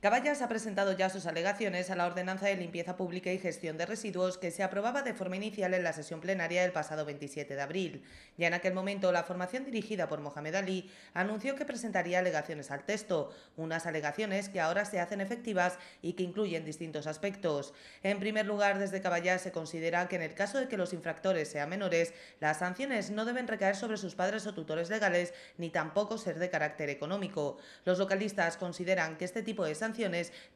Caballas ha presentado ya sus alegaciones a la ordenanza de limpieza pública y gestión de residuos que se aprobaba de forma inicial en la sesión plenaria del pasado 27 de abril. Ya en aquel momento, la formación dirigida por Mohamed Ali anunció que presentaría alegaciones al texto, unas alegaciones que ahora se hacen efectivas y que incluyen distintos aspectos. En primer lugar, desde Caballas se considera que en el caso de que los infractores sean menores, las sanciones no deben recaer sobre sus padres o tutores legales ni tampoco ser de carácter económico. Los localistas consideran que este tipo de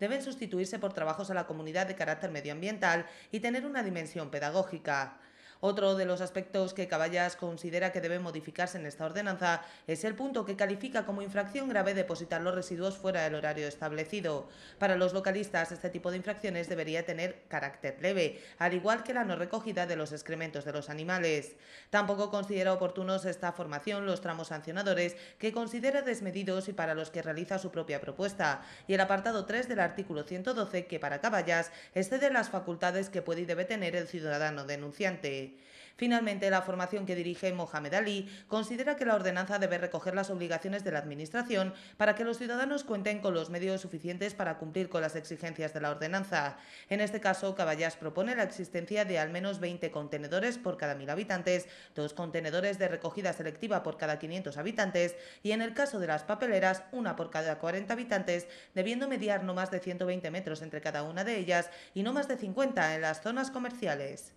deben sustituirse por trabajos a la comunidad de carácter medioambiental y tener una dimensión pedagógica. Otro de los aspectos que Caballas considera que debe modificarse en esta ordenanza es el punto que califica como infracción grave depositar los residuos fuera del horario establecido. Para los localistas, este tipo de infracciones debería tener carácter leve, al igual que la no recogida de los excrementos de los animales. Tampoco considera oportunos esta formación los tramos sancionadores que considera desmedidos y para los que realiza su propia propuesta, y el apartado 3 del artículo 112 que para Caballas excede las facultades que puede y debe tener el ciudadano denunciante. Finalmente, la formación que dirige Mohamed Ali considera que la ordenanza debe recoger las obligaciones de la Administración para que los ciudadanos cuenten con los medios suficientes para cumplir con las exigencias de la ordenanza. En este caso, Caballás propone la existencia de al menos 20 contenedores por cada 1.000 habitantes, dos contenedores de recogida selectiva por cada 500 habitantes y, en el caso de las papeleras, una por cada 40 habitantes, debiendo mediar no más de 120 metros entre cada una de ellas y no más de 50 en las zonas comerciales.